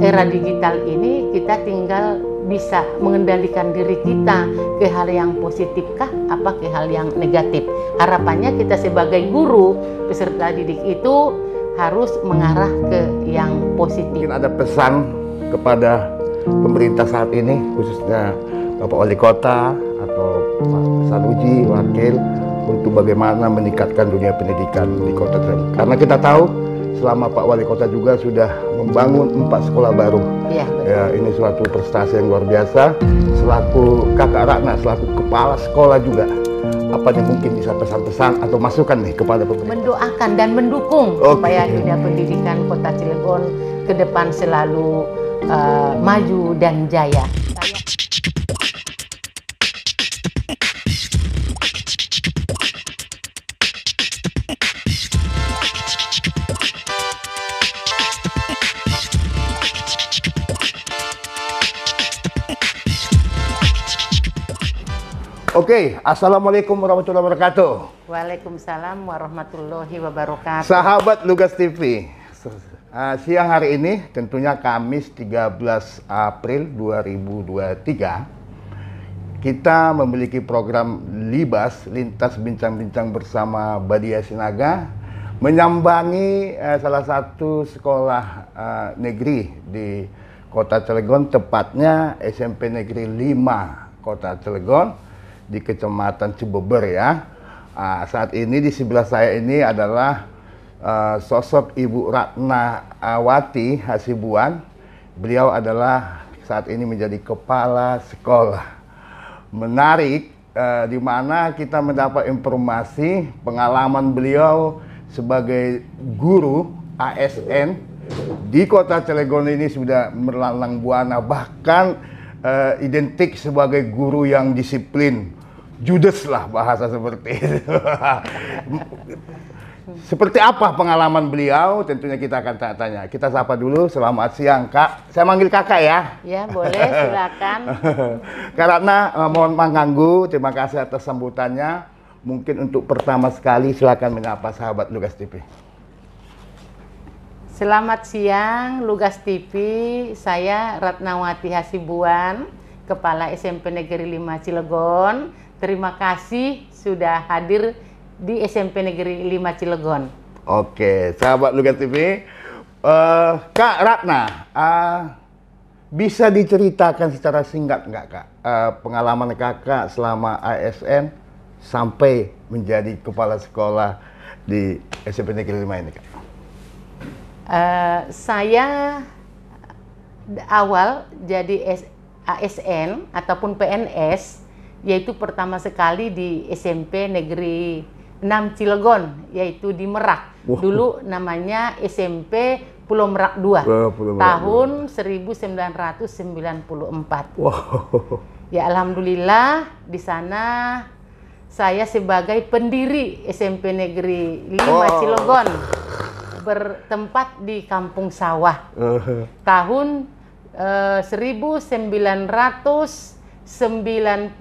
Era digital ini kita tinggal bisa mengendalikan diri kita ke hal yang positifkah, apa ke hal yang negatif. Harapannya kita sebagai guru peserta didik itu harus mengarah ke yang positif. Mungkin ada pesan kepada pemerintah saat ini khususnya Bapak Wali Kota atau Pak Sanuji Wakil untuk bagaimana meningkatkan dunia pendidikan di Kota Trenggalek. Karena kita tahu selama Pak Wali Kota juga sudah membangun empat sekolah baru. Ya, ya ini suatu prestasi yang luar biasa. Selaku kakak Ratna, selaku kepala sekolah juga, apa yang mungkin bisa pesan-pesan atau masukan nih kepada pemerintah? Mendoakan dan mendukung okay. supaya dunia pendidikan Kota Cilegon ke depan selalu uh, maju dan jaya. Oke, okay. Assalamualaikum warahmatullahi wabarakatuh. Waalaikumsalam warahmatullahi wabarakatuh. Sahabat Lugas TV, uh, siang hari ini tentunya Kamis 13 April 2023, kita memiliki program Libas, Lintas Bincang-Bincang Bersama Badia Sinaga, menyambangi uh, salah satu sekolah uh, negeri di Kota Cilegon, tepatnya SMP Negeri 5 Kota Cilegon di Kecamatan Cibeber ya. Nah, saat ini di sebelah saya ini adalah uh, sosok Ibu Ratna Awati eh, Hasibuan. Beliau adalah saat ini menjadi kepala sekolah. Menarik uh, di mana kita mendapat informasi pengalaman beliau sebagai guru ASN di kota Cilegon ini sudah melalang buana bahkan uh, identik sebagai guru yang disiplin judes lah bahasa seperti itu. Seperti apa pengalaman beliau? Tentunya kita akan tanya. Kita sapa dulu. Selamat siang, Kak. Saya manggil Kakak ya. Ya, boleh, silakan. Karena eh, mohon mengganggu. Terima kasih atas sambutannya. Mungkin untuk pertama sekali silakan menyapa sahabat Lugas TV. Selamat siang Lugas TV. Saya Ratnawati Hasibuan, Kepala SMP Negeri 5 Cilegon Terima kasih sudah hadir di SMP Negeri 5 Cilegon. Oke, sahabat Lugas TV, uh, eh, Kak Ratna, uh, bisa diceritakan secara singkat nggak Kak uh, pengalaman Kakak selama ASN sampai menjadi kepala sekolah di SMP Negeri 5 ini Kak? Uh, saya awal jadi ASN ataupun PNS yaitu pertama sekali di SMP Negeri 6 Cilegon, yaitu di Merak. Wow. Dulu namanya SMP Pulau Merak 2, wow, Pulau Merak tahun 1994. Wow. Ya Alhamdulillah di sana saya sebagai pendiri SMP Negeri 5 wow. Cilegon bertempat di Kampung Sawah. Uh -huh. Tahun eh, 1900 96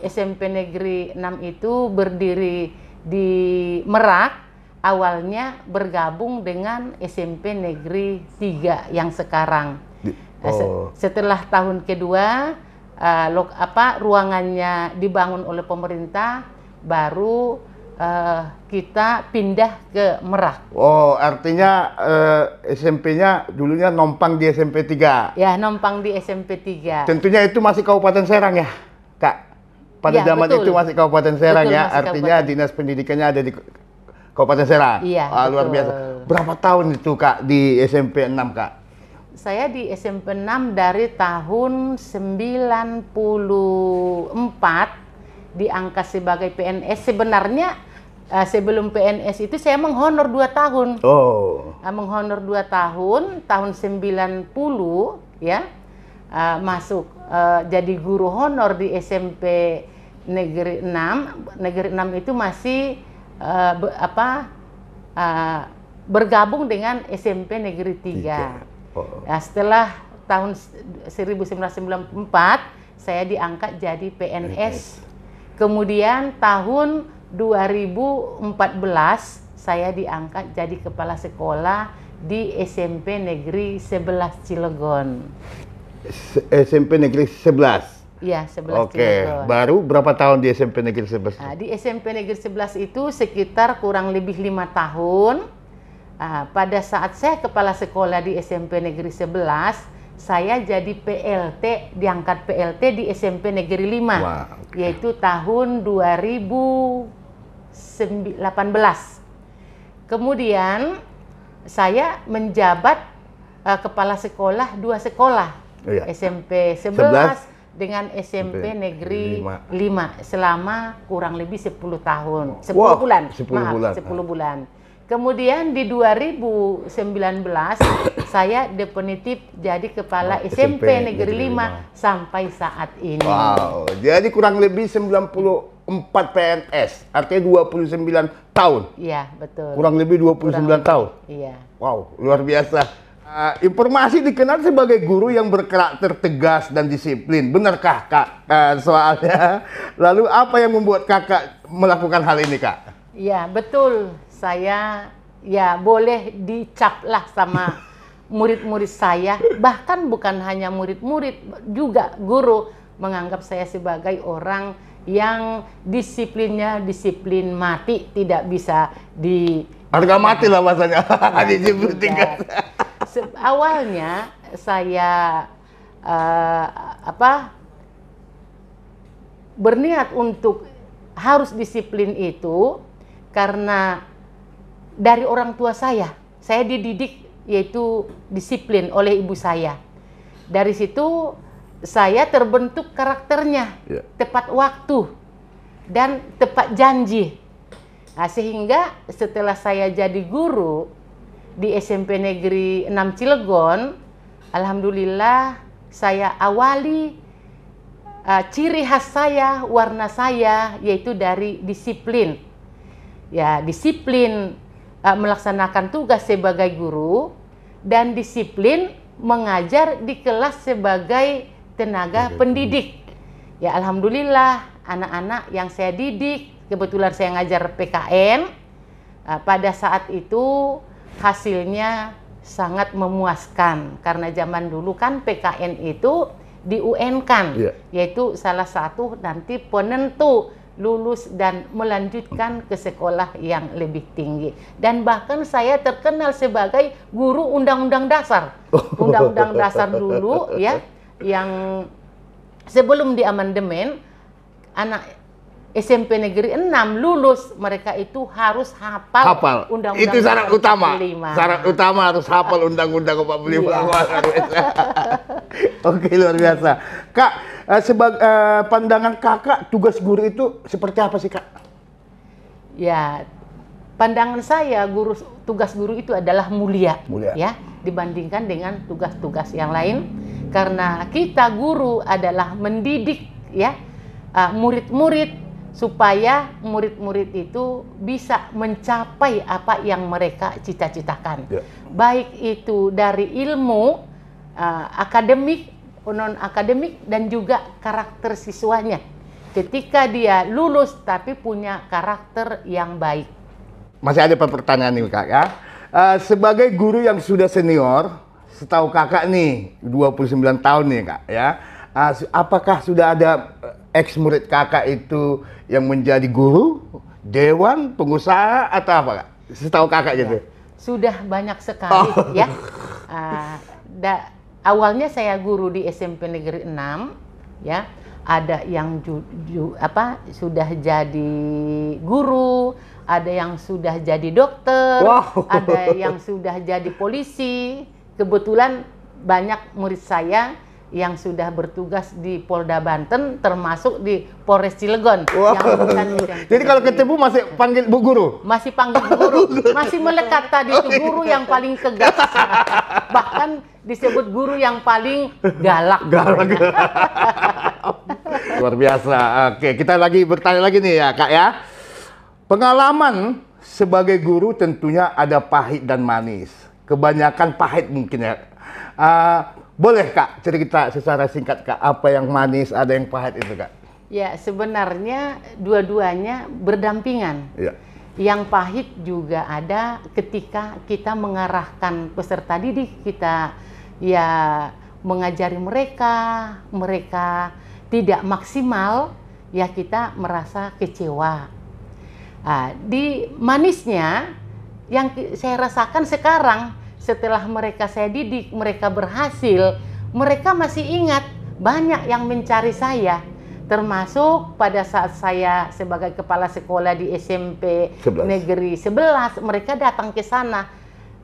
SMP Negeri 6 itu berdiri di Merak awalnya bergabung dengan SMP Negeri 3 yang sekarang. Nah, oh. Setelah tahun kedua uh, lok apa ruangannya dibangun oleh pemerintah baru uh, kita pindah ke Merak. Oh, artinya uh, eh, SMP-nya dulunya nompang di SMP 3. Ya, nompang di SMP 3. Tentunya itu masih Kabupaten Serang ya, Kak? Pada ya, zaman betul. itu masih Kabupaten Serang betul, ya, artinya Kabupaten. dinas pendidikannya ada di Kabupaten Serang. Iya, ah, luar biasa. Berapa tahun itu, Kak, di SMP 6, Kak? Saya di SMP 6 dari tahun 94 diangkat sebagai PNS sebenarnya uh, sebelum PNS itu saya menghonor 2 tahun. Oh. Uh, menghonor 2 tahun, tahun 90 ya. Uh, masuk uh, jadi guru honor di SMP Negeri 6. Negeri 6 itu masih uh, be, apa uh, bergabung dengan SMP Negeri 3. Oh. Uh, setelah tahun 1994 saya diangkat jadi PNS. PNS. Kemudian tahun 2014 saya diangkat jadi kepala sekolah di SMP Negeri 11 Cilegon. SMP Negeri 11. Iya, 11 Oke, okay. Cilegon. baru berapa tahun di SMP Negeri 11? Nah, di SMP Negeri 11 itu sekitar kurang lebih lima tahun. Nah, pada saat saya kepala sekolah di SMP Negeri 11, saya jadi PLT, diangkat PLT di SMP Negeri 5, wow, okay. yaitu tahun 2000 18. Kemudian saya menjabat uh, kepala sekolah dua sekolah. Oh, iya. SMP 11, 11 dengan SMP, Negeri 5. 5 selama kurang lebih 10 tahun. 10 wow, bulan. 10 maaf, bulan. 10 bulan. Kemudian di 2019 saya definitif jadi kepala oh, nah, SMP, SMP Negeri, 5 sampai saat ini. Wow, jadi kurang lebih 90 4 PNS, artinya 29 tahun. Iya, betul. Kurang lebih 29 Kurang lebih. tahun. Iya. Wow, luar biasa. Uh, informasi dikenal sebagai guru yang berkarakter tegas dan disiplin. Benarkah, Kak? Uh, soalnya, lalu apa yang membuat Kakak melakukan hal ini, Kak? Iya, betul. Saya ya boleh dicap lah sama murid-murid saya. Bahkan bukan hanya murid-murid, juga guru menganggap saya sebagai orang yang disiplinnya disiplin mati tidak bisa di harga mati lah bahasanya iya, awalnya saya uh, apa berniat untuk harus disiplin itu karena dari orang tua saya saya dididik yaitu disiplin oleh ibu saya dari situ saya terbentuk karakternya yeah. tepat waktu dan tepat janji. Nah, sehingga setelah saya jadi guru di SMP Negeri 6 Cilegon, alhamdulillah saya awali uh, ciri khas saya, warna saya yaitu dari disiplin. Ya, disiplin uh, melaksanakan tugas sebagai guru dan disiplin mengajar di kelas sebagai tenaga pendidik. Ya alhamdulillah anak-anak yang saya didik kebetulan saya ngajar PKN uh, eh, pada saat itu hasilnya sangat memuaskan karena zaman dulu kan PKN itu di UN kan yeah. yaitu salah satu nanti penentu lulus dan melanjutkan ke sekolah yang lebih tinggi dan bahkan saya terkenal sebagai guru undang-undang dasar oh. undang-undang dasar dulu ya yang sebelum di amandemen anak SMP Negeri 6 lulus mereka itu harus hafal, hafal. undang-undang itu syarat utama syarat utama harus hafal undang-undang 45 iya. oke luar biasa kak eh, sebagai eh, pandangan kakak tugas guru itu seperti apa sih kak ya pandangan saya guru tugas guru itu adalah mulia, mulia. ya dibandingkan dengan tugas-tugas yang lain karena kita guru adalah mendidik ya eh, murid-murid supaya murid-murid itu bisa mencapai apa yang mereka cita-citakan ya. baik itu dari ilmu uh, akademik non akademik dan juga karakter siswanya ketika dia lulus tapi punya karakter yang baik masih ada pertanyaan nih kak ya uh, sebagai guru yang sudah senior setahu kakak nih 29 tahun nih kak ya uh, apakah sudah ada eh, ex murid kakak itu yang menjadi guru dewan pengusaha atau apa kak setahu kakak gitu. ya. gitu sudah banyak sekali oh. ya uh, da, awalnya saya guru di SMP Negeri 6 ya ada yang ju, ju, apa sudah jadi guru, ada yang sudah jadi dokter, wow. ada yang sudah jadi polisi, kebetulan banyak murid saya yang sudah bertugas di Polda Banten termasuk di Polres Cilegon wow. yang bukan Jadi kalau ketemu masih panggil Bu Guru? Masih panggil Bu Guru. masih melekat tadi itu oh, iya. guru yang paling tegas. Bahkan disebut guru yang paling galak. Galak. Luar biasa. Oke, kita lagi bertanya lagi nih ya, Kak ya. Pengalaman sebagai guru tentunya ada pahit dan manis kebanyakan pahit mungkin ya. Uh, boleh Kak cerita secara singkat Kak apa yang manis, ada yang pahit itu Kak? Ya, sebenarnya dua-duanya berdampingan. Ya. Yang pahit juga ada ketika kita mengarahkan peserta didik kita ya mengajari mereka, mereka tidak maksimal, ya kita merasa kecewa. Nah, di manisnya yang saya rasakan sekarang setelah mereka saya didik, mereka berhasil, mereka masih ingat banyak yang mencari saya. Termasuk pada saat saya sebagai kepala sekolah di SMP 11. Negeri 11, mereka datang ke sana.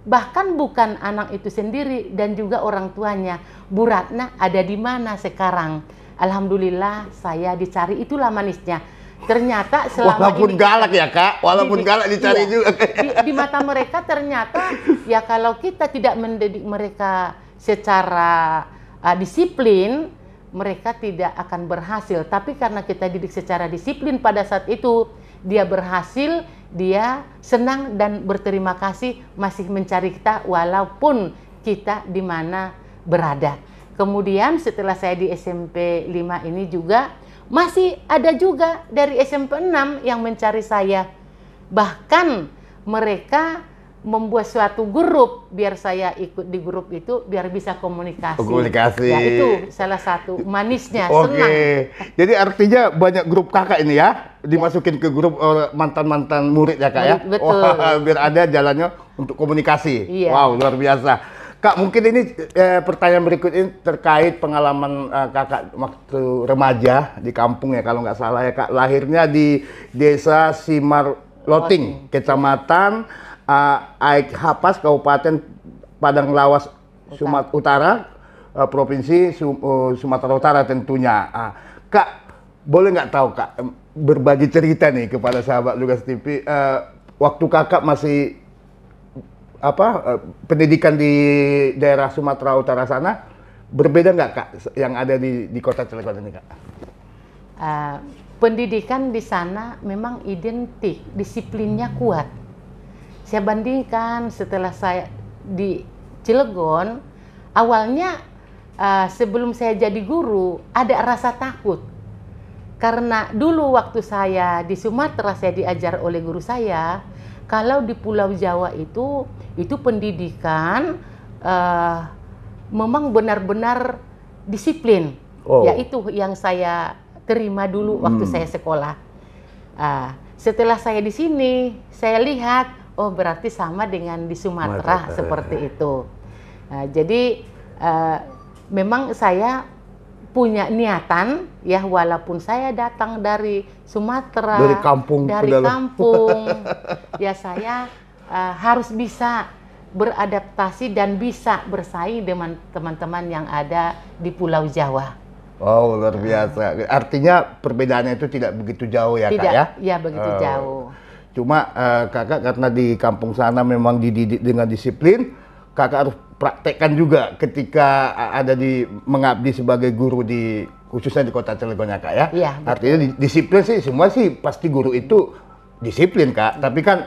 Bahkan bukan anak itu sendiri dan juga orang tuanya. Bu Ratna ada di mana sekarang? Alhamdulillah saya dicari itulah manisnya ternyata selama walaupun galak ya kak walaupun di, iya. galak dicari iya, juga di, di mata mereka ternyata ya kalau kita tidak mendidik mereka secara uh, disiplin mereka tidak akan berhasil tapi karena kita didik secara disiplin pada saat itu dia berhasil dia senang dan berterima kasih masih mencari kita walaupun kita di mana berada kemudian setelah saya di SMP 5 ini juga masih ada juga dari SMP 6 yang mencari saya. Bahkan mereka membuat suatu grup biar saya ikut di grup itu biar bisa komunikasi. Komunikasi. Ya itu salah satu manisnya, Oke. senang. Jadi artinya banyak grup kakak ini ya dimasukin ya. ke grup eh, mantan-mantan murid ya kak ya. Betul. Wah, biar ada jalannya untuk komunikasi. Iya. Wow, luar biasa. Kak, mungkin ini eh, pertanyaan berikut ini terkait pengalaman eh, kakak waktu remaja di kampung ya kalau nggak salah ya kak. Lahirnya di desa Simar Loting, kecamatan eh, Aik Hapas, Kabupaten Padang Lawas, Sumatera Utara, eh, provinsi Sum, uh, eh, Sumatera Utara tentunya. Ah, kak, boleh nggak tahu kak berbagi cerita nih kepada sahabat Lugas TV eh, waktu kakak masih apa eh, pendidikan di daerah Sumatera Utara sana berbeda nggak kak yang ada di di kota Cilegon ini kak? Uh, pendidikan di sana memang identik, disiplinnya kuat. Saya bandingkan setelah saya di Cilegon, awalnya uh, sebelum saya jadi guru ada rasa takut. Karena dulu waktu saya di Sumatera saya diajar oleh guru saya, kalau di Pulau Jawa itu itu pendidikan uh, memang benar-benar disiplin. Oh. Yaitu yang saya terima dulu waktu hmm. saya sekolah. Uh, setelah saya di sini, saya lihat, oh berarti sama dengan di Sumatera seperti itu. Uh, jadi uh, memang saya punya niatan ya walaupun saya datang dari Sumatera dari kampung dari kampung ya saya uh, harus bisa beradaptasi dan bisa bersaing dengan teman-teman yang ada di Pulau Jawa. Wow, oh, luar biasa. Artinya perbedaannya itu tidak begitu jauh ya, tidak, Kak ya? Iya, begitu uh, jauh. Cuma uh, Kakak karena di kampung sana memang dididik dengan disiplin, kakak harus praktekkan juga ketika ada di mengabdi sebagai guru di khususnya di kota Cilegon ya kak ya. ya Artinya disiplin sih semua sih pasti guru itu disiplin kak. Tapi kan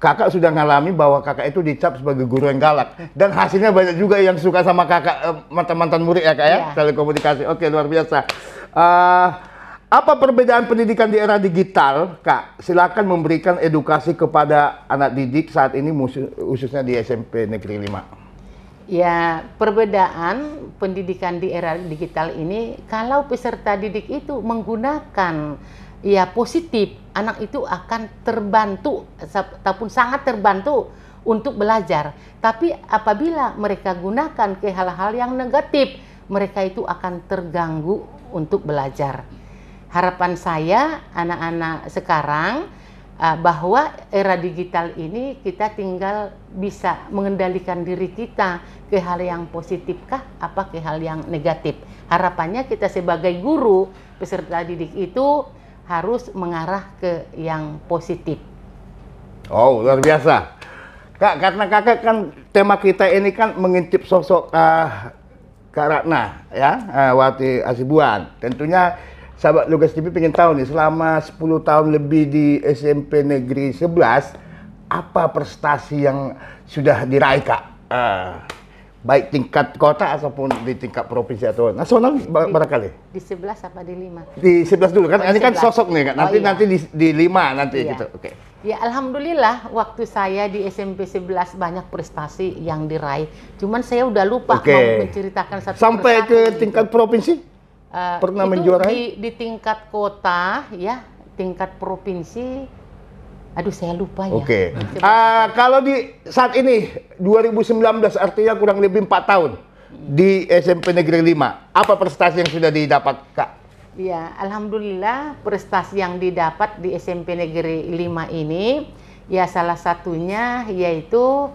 kakak sudah ngalami bahwa kakak itu dicap sebagai guru yang galak dan hasilnya banyak juga yang suka sama kakak eh, mantan mantan murid ya kak ya. ya. Telekomunikasi. Oke luar biasa. Uh, apa perbedaan pendidikan di era digital, Kak? Silakan memberikan edukasi kepada anak didik saat ini khususnya di SMP Negeri 5. Ya, perbedaan pendidikan di era digital ini kalau peserta didik itu menggunakan ya positif, anak itu akan terbantu ataupun sangat terbantu untuk belajar. Tapi apabila mereka gunakan ke hal-hal yang negatif, mereka itu akan terganggu untuk belajar harapan saya anak-anak sekarang uh, bahwa era digital ini kita tinggal bisa mengendalikan diri kita ke hal yang positif kah apa ke hal yang negatif. Harapannya kita sebagai guru peserta didik itu harus mengarah ke yang positif. Oh, luar biasa. Kak, karena kakak kan tema kita ini kan mengintip sosok uh, Kak Ratna ya, uh, Wati Asibuan. Tentunya sahabat Lugas TV pengen tahu nih selama 10 tahun lebih di SMP Negeri 11 apa prestasi yang sudah diraih Kak? Uh, baik tingkat kota ataupun di tingkat provinsi atau nasional berapa kali Di sebelas apa di lima Di sebelas dulu kan, oh, ini kan sosok nih kak oh, nanti iya. nanti di, di 5 nanti iya. gitu. Oke. Okay. Ya alhamdulillah waktu saya di SMP sebelas banyak prestasi yang diraih. Cuman saya udah lupa okay. mau menceritakan satu Sampai ke gitu. tingkat provinsi? Eh, pernah menjuarai di, di tingkat kota ya tingkat provinsi aduh saya lupa ya oke okay. Ah, uh, kalau di saat ini 2019 artinya kurang lebih empat tahun di SMP Negeri 5 apa prestasi yang sudah didapat kak Ya, alhamdulillah prestasi yang didapat di SMP Negeri 5 ini ya salah satunya yaitu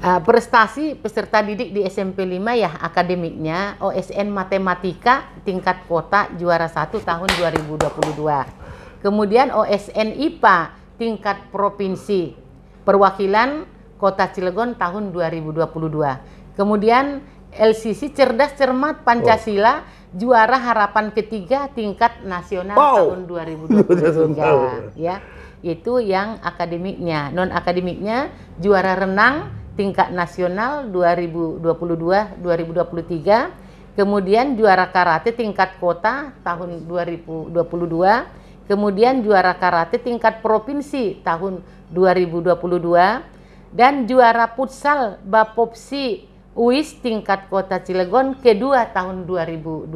uh, prestasi peserta didik di SMP 5 ya akademiknya OSN Matematika tingkat kota juara 1 tahun 2022. Kemudian OSN IPA tingkat provinsi perwakilan Kota Cilegon tahun 2022. Kemudian LCC Cerdas Cermat Pancasila wow. juara harapan ketiga tingkat nasional wow. tahun 2023 ya itu yang akademiknya non akademiknya juara renang tingkat nasional 2022-2023, kemudian juara karate tingkat kota tahun 2022, kemudian juara karate tingkat provinsi tahun 2022, dan juara futsal Bapopsi UIS tingkat kota Cilegon kedua tahun 2022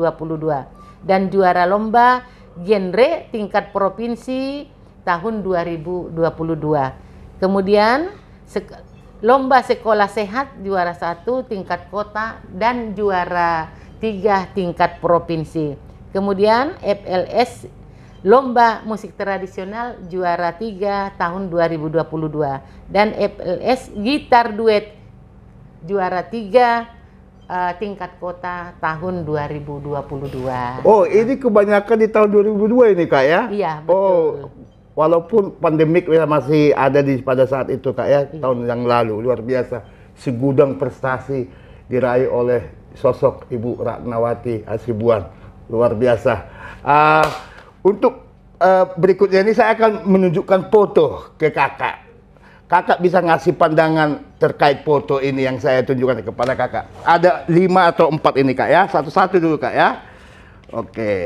dan juara lomba genre tingkat provinsi tahun 2022. Kemudian Lomba Sekolah Sehat juara satu tingkat kota dan juara tiga tingkat provinsi. Kemudian FLS Lomba Musik Tradisional juara tiga tahun 2022 dan FLS Gitar Duet juara tiga uh, tingkat kota tahun 2022. Oh, ini kebanyakan di tahun 2002 ini, Kak ya? Iya, betul. Oh, walaupun pandemik ya masih ada di pada saat itu kak ya hmm. tahun yang lalu luar biasa segudang prestasi diraih oleh sosok Ibu Ratnawati Asibuan luar biasa. Uh, untuk uh, berikutnya ini saya akan menunjukkan foto ke kakak. Kakak bisa ngasih pandangan terkait foto ini yang saya tunjukkan kepada kakak. Ada lima atau empat ini kak ya, satu-satu dulu kak ya. Oke, okay.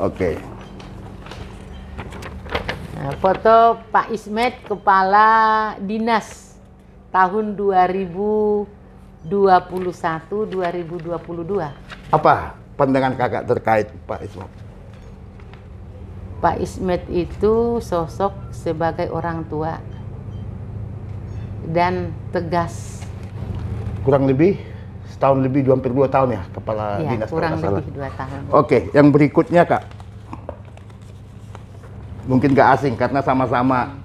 oke. Okay. Nah, foto Pak Ismet Kepala Dinas tahun 2021 2022. Apa pandangan Kakak terkait Pak Ismet? Pak Ismet itu sosok sebagai orang tua dan tegas. Kurang lebih setahun lebih dua hampir dua tahun ya kepala ya, dinas kurang lebih dua tahun. Oke, yang berikutnya Kak mungkin gak asing karena sama-sama.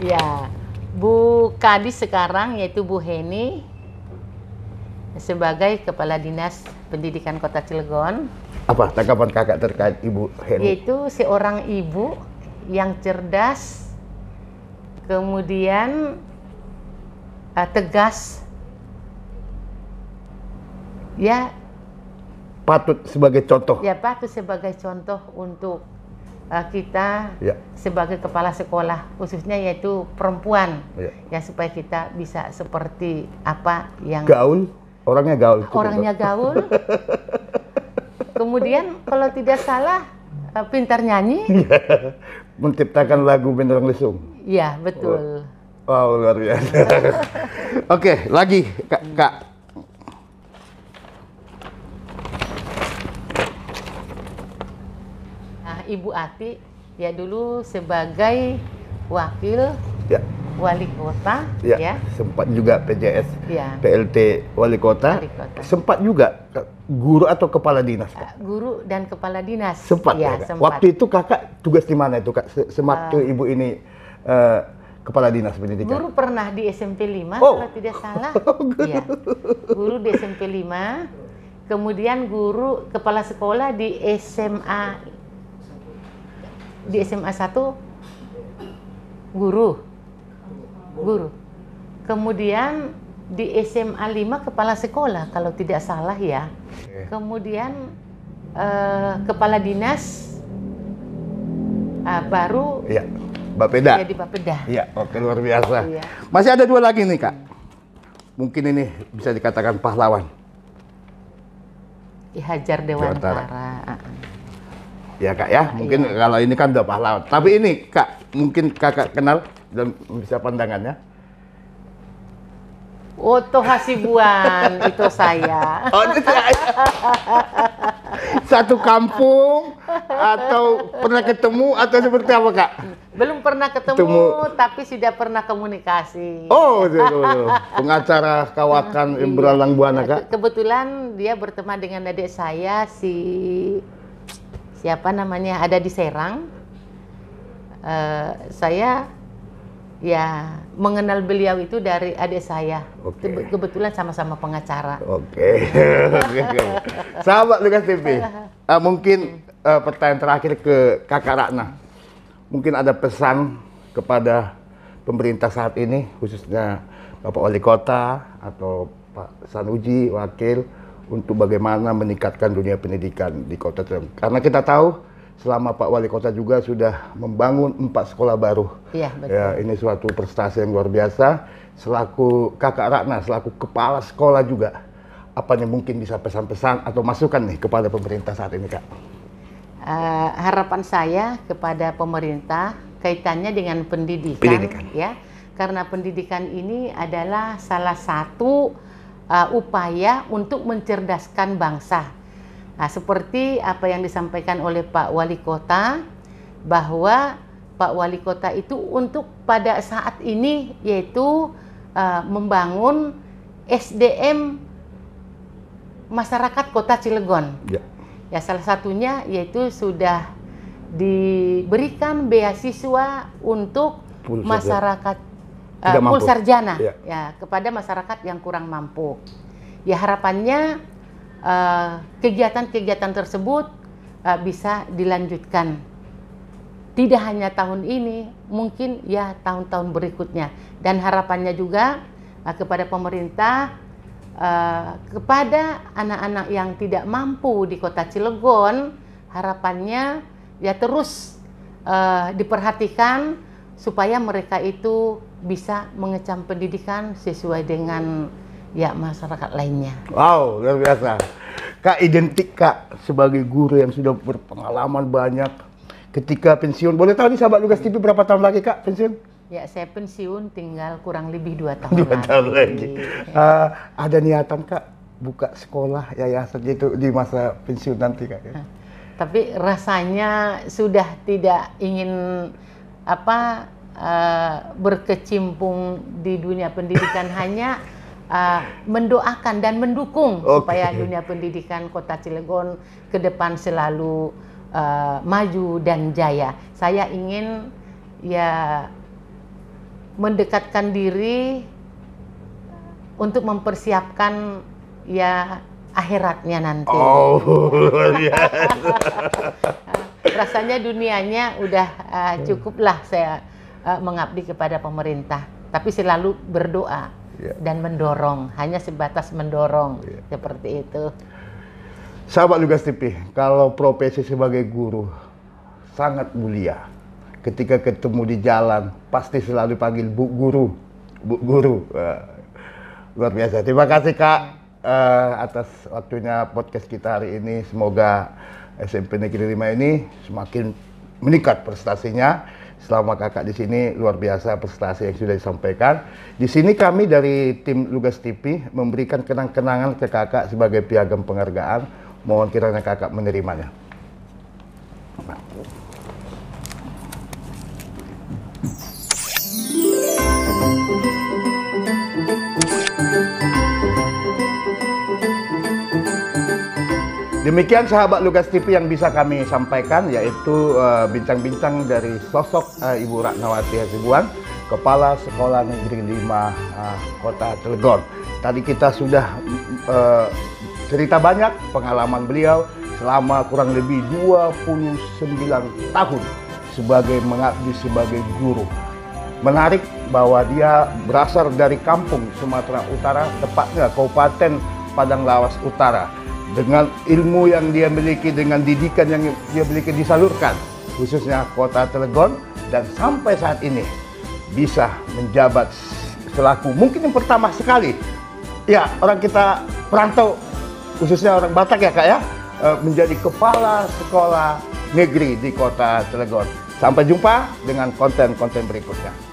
Ya, Bu Kadis sekarang yaitu Bu Heni sebagai Kepala Dinas Pendidikan Kota Cilegon. Apa tanggapan kakak terkait Ibu Heni? Yaitu seorang ibu yang cerdas, kemudian uh, tegas, ya patut sebagai contoh. Ya patut sebagai contoh untuk uh, kita ya. sebagai kepala sekolah khususnya yaitu perempuan ya. ya supaya kita bisa seperti apa yang gaul orangnya gaul orangnya gaul kemudian kalau tidak salah uh, pintar nyanyi ya. menciptakan lagu Benderang lesung iya betul wow luar biasa oke lagi kak, kak Ibu Ati ya dulu sebagai wakil ya. wali kota ya, ya sempat juga PJS ya. PLT wali kota, wali kota sempat juga guru atau kepala dinas Kak? Eh, guru dan kepala dinas sempat ya, ya sempat. waktu itu kakak tugas di mana itu Kak semak uh, ibu ini uh, kepala dinas pendidikan? Guru pernah di SMP 5 oh. kalau tidak salah. Oh, ya Guru di SMP 5, kemudian guru kepala sekolah di SMA di SMA 1 guru guru kemudian di SMA 5 kepala sekolah kalau tidak salah ya kemudian eh, kepala dinas eh, baru ya. Bapeda. Jadi Bapeda. ya oke luar biasa. Ya. Masih ada dua lagi nih kak. Mungkin ini bisa dikatakan pahlawan. Ki Hajar Dewantara. Dewantara ya kak ya mungkin iya. kalau ini kan udah pahlawan tapi ini kak mungkin kakak kenal dan bisa pandangannya Oto Hasibuan itu saya. Oh, itu saya. Satu kampung atau pernah ketemu atau seperti apa kak? Belum pernah ketemu, Temu. tapi sudah pernah komunikasi. Oh, itu, itu, itu. pengacara kawakan iya. Imbralang Buana iya, kak? Kebetulan dia berteman dengan adik saya si siapa namanya ada di Serang uh, saya ya mengenal beliau itu dari adik saya okay. kebetulan sama-sama pengacara oke okay. sahabat Lukas TV uh, mungkin uh, pertanyaan terakhir ke kakak Ratna mungkin ada pesan kepada pemerintah saat ini khususnya Bapak Wali Kota atau Pak Sanuji Wakil untuk bagaimana meningkatkan dunia pendidikan di Kota Cirebon. Karena kita tahu selama Pak Wali Kota juga sudah membangun empat sekolah baru. Iya, betul. Ya, ini suatu prestasi yang luar biasa. Selaku Kakak Ratna, selaku kepala sekolah juga, apa yang mungkin bisa pesan-pesan atau masukan nih kepada pemerintah saat ini, Kak? Uh, harapan saya kepada pemerintah kaitannya dengan pendidikan, pendidikan. ya. Karena pendidikan ini adalah salah satu uh, upaya untuk mencerdaskan bangsa. Nah, seperti apa yang disampaikan oleh Pak Wali Kota bahwa Pak Wali Kota itu untuk pada saat ini yaitu uh, membangun SDM masyarakat Kota Cilegon. Ya. ya salah satunya yaitu sudah diberikan beasiswa untuk Pulsa masyarakat Eh, uh, pul sarjana ya. ya kepada masyarakat yang kurang mampu. Ya harapannya eh, kegiatan-kegiatan uh, tersebut uh, bisa dilanjutkan. Tidak hanya tahun ini, mungkin ya tahun-tahun berikutnya. Dan harapannya juga uh, kepada pemerintah, uh, kepada anak-anak yang tidak mampu di kota Cilegon, harapannya ya terus uh, diperhatikan supaya mereka itu bisa mengecam pendidikan sesuai dengan ya masyarakat lainnya. Wow, luar biasa. Kak identik Kak sebagai guru yang sudah berpengalaman banyak ketika pensiun. Boleh tahu nih sahabat Lugas TV berapa tahun lagi Kak pensiun? Ya, saya pensiun tinggal kurang lebih dua tahun dua lagi. tahun lagi. Uh, ada niatan Kak buka sekolah yayasan itu di masa pensiun nanti Kak? Ya? Tapi rasanya sudah tidak ingin apa Eh, berkecimpung di dunia pendidikan hanya uh, mendoakan dan mendukung okay. supaya dunia pendidikan Kota Cilegon ke depan selalu uh, maju dan jaya. Saya ingin ya mendekatkan diri untuk mempersiapkan ya akhiratnya nanti. Oh, luar Rasanya dunianya udah uh, cukup lah saya uh, mengabdi kepada pemerintah, tapi selalu berdoa yeah. dan mendorong, hanya sebatas mendorong yeah. seperti itu. Sahabat Lugas TV, kalau profesi sebagai guru sangat mulia. Ketika ketemu di jalan, pasti selalu panggil Bu Guru, Bu Guru. Uh, luar biasa. Terima kasih Kak uh, atas waktunya podcast kita hari ini. Semoga SMP Negeri 5 ini semakin meningkat prestasinya selama kakak di sini luar biasa prestasi yang sudah disampaikan. Di sini kami dari tim Lugas TV memberikan kenang-kenangan ke kakak sebagai piagam penghargaan. Mohon kiranya kakak menerimanya. Demikian sahabat lugas TV yang bisa kami sampaikan yaitu eh, bincang-bincang uh, dari sosok uh, Ibu Ratnawati Hasibuan, Kepala Sekolah Negeri 5 uh, eh, Kota Cilegon. Tadi kita sudah uh, cerita banyak pengalaman beliau selama kurang lebih 29 tahun sebagai mengabdi sebagai guru. Menarik bahwa dia berasal dari kampung Sumatera Utara, tepatnya Kabupaten Padang Lawas Utara dengan ilmu yang dia miliki, dengan didikan yang dia miliki disalurkan, khususnya kota Telegon, dan sampai saat ini bisa menjabat selaku mungkin yang pertama sekali, ya orang kita perantau, khususnya orang Batak ya kak ya, eh, menjadi kepala sekolah negeri di kota Telegon. Sampai jumpa dengan konten-konten berikutnya.